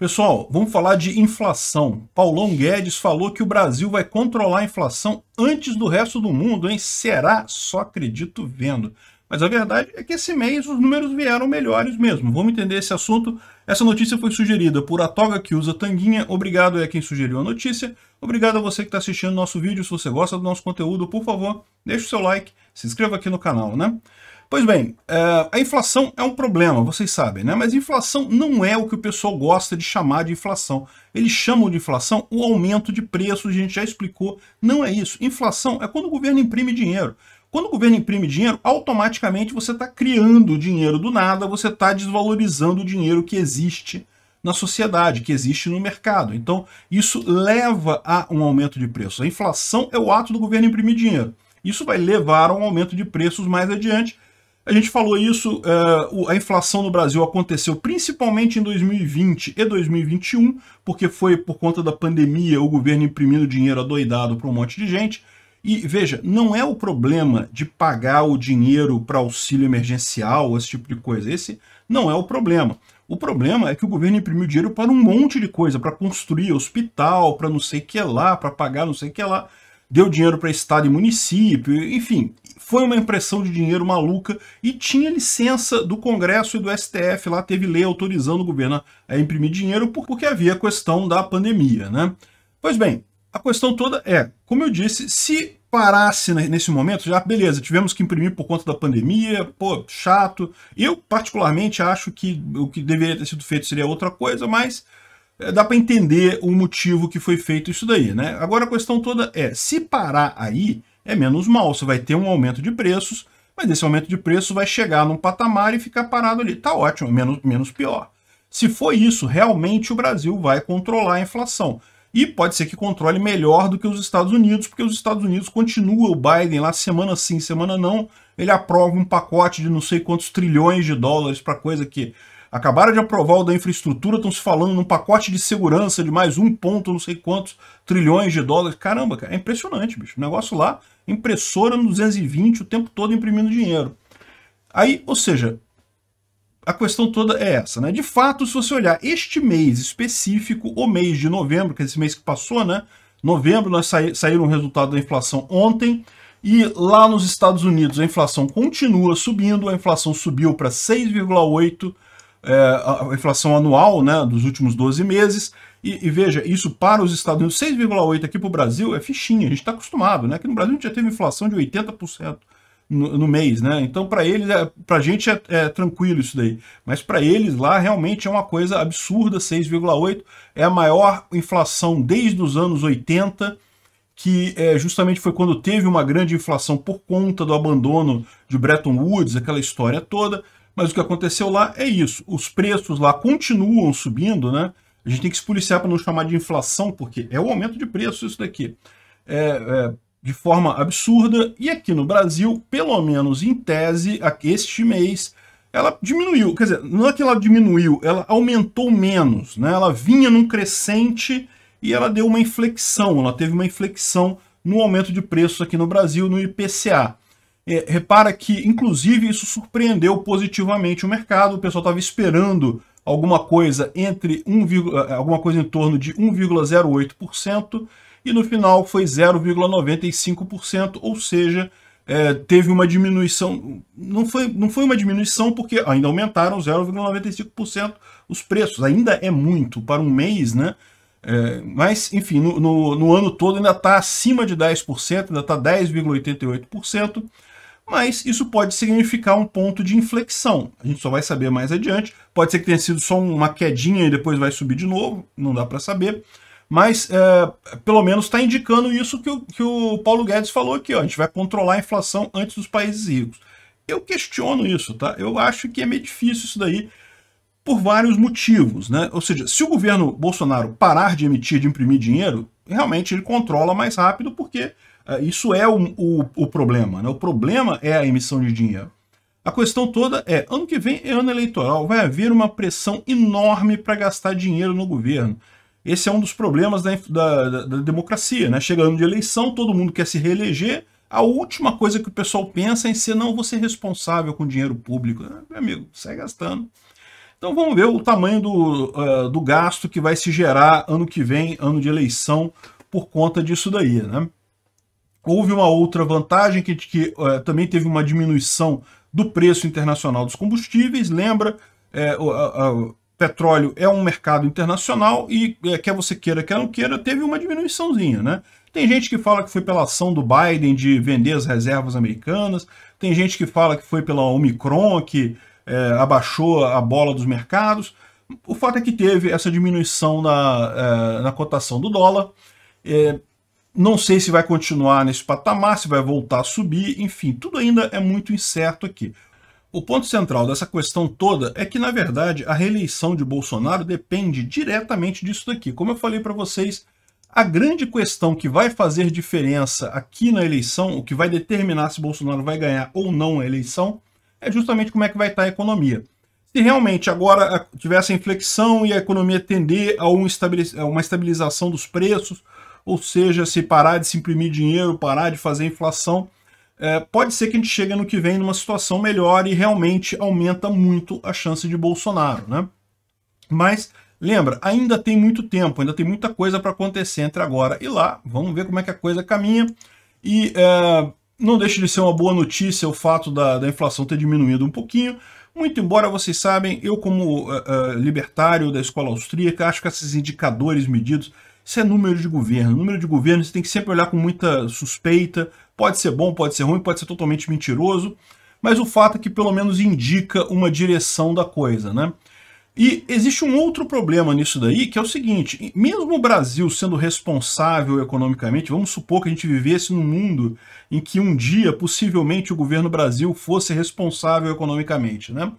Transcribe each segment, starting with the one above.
Pessoal, vamos falar de inflação. Paulão Guedes falou que o Brasil vai controlar a inflação antes do resto do mundo, hein? Será? Só acredito vendo. Mas a verdade é que esse mês os números vieram melhores mesmo. Vamos entender esse assunto. Essa notícia foi sugerida por A Toga que usa tanguinha. Obrigado é quem sugeriu a notícia. Obrigado a você que está assistindo nosso vídeo. Se você gosta do nosso conteúdo, por favor, deixe o seu like, se inscreva aqui no canal, né? Pois bem, eh, a inflação é um problema, vocês sabem, né? Mas inflação não é o que o pessoal gosta de chamar de inflação. Eles chamam de inflação o aumento de preços, a gente já explicou. Não é isso. Inflação é quando o governo imprime dinheiro. Quando o governo imprime dinheiro, automaticamente você está criando dinheiro do nada, você está desvalorizando o dinheiro que existe na sociedade, que existe no mercado. Então, isso leva a um aumento de preço. A inflação é o ato do governo imprimir dinheiro. Isso vai levar a um aumento de preços mais adiante, a gente falou isso, é, a inflação no Brasil aconteceu principalmente em 2020 e 2021, porque foi por conta da pandemia o governo imprimindo dinheiro adoidado para um monte de gente. E veja, não é o problema de pagar o dinheiro para auxílio emergencial, esse tipo de coisa. Esse não é o problema. O problema é que o governo imprimiu dinheiro para um monte de coisa, para construir hospital, para não sei o que lá, para pagar não sei o que lá deu dinheiro para estado e município, enfim, foi uma impressão de dinheiro maluca e tinha licença do Congresso e do STF, lá teve lei autorizando o governo a imprimir dinheiro porque havia a questão da pandemia, né? Pois bem, a questão toda é, como eu disse, se parasse nesse momento, já beleza, tivemos que imprimir por conta da pandemia, pô, chato. Eu particularmente acho que o que deveria ter sido feito seria outra coisa, mas é, dá para entender o motivo que foi feito isso daí, né? Agora a questão toda é, se parar aí, é menos mal, você vai ter um aumento de preços, mas esse aumento de preço vai chegar num patamar e ficar parado ali. Tá ótimo, menos, menos pior. Se for isso, realmente o Brasil vai controlar a inflação. E pode ser que controle melhor do que os Estados Unidos, porque os Estados Unidos continua o Biden lá semana sim, semana não, ele aprova um pacote de não sei quantos trilhões de dólares para coisa que Acabaram de aprovar o da infraestrutura, estão se falando num pacote de segurança de mais um ponto, não sei quantos trilhões de dólares. Caramba, cara, é impressionante, bicho. O negócio lá, impressora no 220 o tempo todo imprimindo dinheiro. Aí, ou seja, a questão toda é essa, né? De fato, se você olhar este mês específico, o mês de novembro, que é esse mês que passou, né? Novembro, nós saímos um o resultado da inflação ontem, e lá nos Estados Unidos a inflação continua subindo, a inflação subiu para 6,8%, é, a inflação anual né, dos últimos 12 meses. E, e veja, isso para os Estados Unidos, 6,8% aqui para o Brasil é fichinha, a gente está acostumado. Né? Aqui no Brasil a gente já teve inflação de 80%. No, no mês, né? Então, para eles, é, para a gente é, é, tranquilo isso daí, mas para eles lá realmente é uma coisa absurda: 6,8 é a maior inflação desde os anos 80 que é, justamente foi quando teve uma grande inflação por conta do abandono de Bretton Woods, aquela história toda. Mas o que aconteceu lá é isso. Os preços lá continuam subindo, né? A gente tem que se policiar para não chamar de inflação, porque é o aumento de preço isso daqui. É, é, de forma absurda. E aqui no Brasil, pelo menos em tese, este mês, ela diminuiu. Quer dizer, não é que ela diminuiu, ela aumentou menos. Né? Ela vinha num crescente e ela deu uma inflexão. Ela teve uma inflexão no aumento de preços aqui no Brasil, no IPCA. É, repara que, inclusive, isso surpreendeu positivamente o mercado. O pessoal estava esperando alguma coisa entre 1, eh, eh, alguma coisa em torno de 1,08% e no final foi 0,95%, ou seja, é, teve uma diminuição, não foi, não foi uma diminuição porque ainda aumentaram 0,95% os preços, ainda é muito para um mês, né? É, mas, enfim, no, no, no, ano todo ainda está acima de 10%, ainda está 10,88%, mas isso pode significar um ponto de inflexão. A gente só vai saber mais adiante. Pode ser que tenha sido só uma quedinha e depois vai subir de novo, não dá para saber. Mas é, pelo menos está indicando isso que o, que o Paulo Guedes falou aqui: ó, a gente vai controlar a inflação antes dos países ricos. Eu questiono isso, tá? Eu acho que é meio difícil isso daí por vários motivos, né? Ou seja, se o governo Bolsonaro parar de emitir, de imprimir dinheiro, realmente ele controla mais rápido porque ah, isso é o, o, o problema. Né? O problema é a emissão de dinheiro. A questão toda é, ano que vem é ano eleitoral, vai haver uma pressão enorme para gastar dinheiro no governo. Esse é um dos problemas da, da, da democracia, né? Chega ano de eleição, todo mundo quer se reeleger, a última coisa que o pessoal pensa é em ser, não, você ser responsável com dinheiro público. Ah, meu amigo, sai gastando. Então vamos ver o tamanho do, uh, do gasto que vai se gerar ano que vem, ano de eleição, por conta disso daí, né? Houve uma outra vantagem que, que uh, também teve uma diminuição do preço internacional dos combustíveis. Lembra, é, o, a, o, petróleo é um mercado internacional e é, quer você queira, quer não queira, teve uma diminuiçãozinha, né? Tem gente que fala que foi pela ação do Biden de vender as reservas americanas, tem gente que fala que foi pela Omicron, que é, abaixou a bola dos mercados. O fato é que teve essa diminuição na, na cotação do dólar. Não sei se vai continuar nesse patamar, se vai voltar a subir, enfim, tudo ainda é muito incerto aqui. O ponto central dessa questão toda é que, na verdade, a reeleição de Bolsonaro depende diretamente disso daqui. Como eu falei para vocês, a grande questão que vai fazer diferença aqui na eleição, o que vai determinar se Bolsonaro vai ganhar ou não a eleição, é justamente como é que vai estar tá a economia. Se realmente agora ah, tiver essa inflexão e a economia tender a uma estabilização dos preços, ou seja, se parar de se imprimir dinheiro, parar de fazer inflação, é, pode ser que a gente chegue no que vem numa situação melhor e realmente aumenta muito a chance de Bolsonaro, né? Mas, lembra, ainda tem muito tempo, ainda tem muita coisa para acontecer entre agora e lá. Vamos ver como é que a coisa caminha. E é, não deixa de ser uma boa notícia o fato da, da, inflação ter diminuído um pouquinho. Muito embora vocês sabem, eu como uh, uh, libertário da escola austríaca, acho que esses indicadores medidos isso é número de governo. Número de governo você tem que sempre olhar com muita suspeita. Pode ser bom, pode ser ruim, pode ser totalmente mentiroso. Mas o fato é que pelo menos indica uma direção da coisa, né? E existe um outro problema nisso daí, que é o seguinte, mesmo o Brasil sendo responsável economicamente, vamos supor que a gente vivesse num mundo em que um dia, possivelmente, o governo Brasil fosse responsável economicamente, né?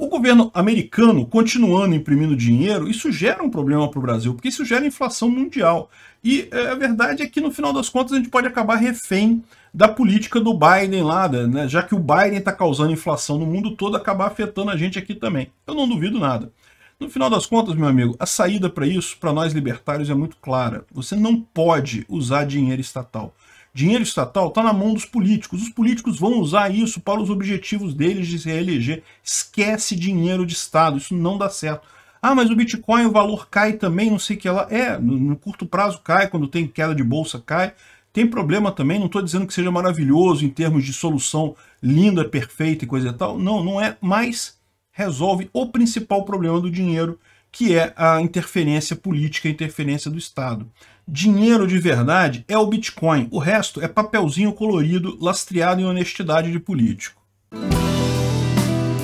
O governo americano continuando imprimindo dinheiro, isso gera um problema para o Brasil, porque isso gera inflação mundial. E é, a verdade é que no final das contas a gente pode acabar refém da política do Biden lá, né? já que o Biden está causando inflação no mundo todo, acabar afetando a gente aqui também. Eu não duvido nada. No final das contas, meu amigo, a saída para isso, para nós libertários, é muito clara. Você não pode usar dinheiro estatal. Dinheiro estatal está na mão dos políticos. Os políticos vão usar isso para os objetivos deles de se reeleger. Esquece dinheiro de Estado, isso não dá certo. Ah, mas o Bitcoin, o valor cai também, não sei o que ela. É, no curto prazo cai, quando tem queda de bolsa cai. Tem problema também, não estou dizendo que seja maravilhoso em termos de solução linda, perfeita e coisa e tal. Não, não é, mas resolve o principal problema do dinheiro, que é a interferência política, a interferência do Estado. Dinheiro de verdade é o Bitcoin, o resto é papelzinho colorido lastreado em honestidade de político.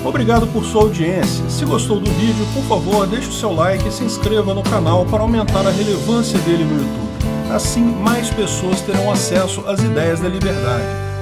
Obrigado por sua audiência. Se gostou do vídeo, por favor, deixe o seu like e se inscreva no canal para aumentar a relevância dele no YouTube. Assim, mais pessoas terão acesso às ideias da liberdade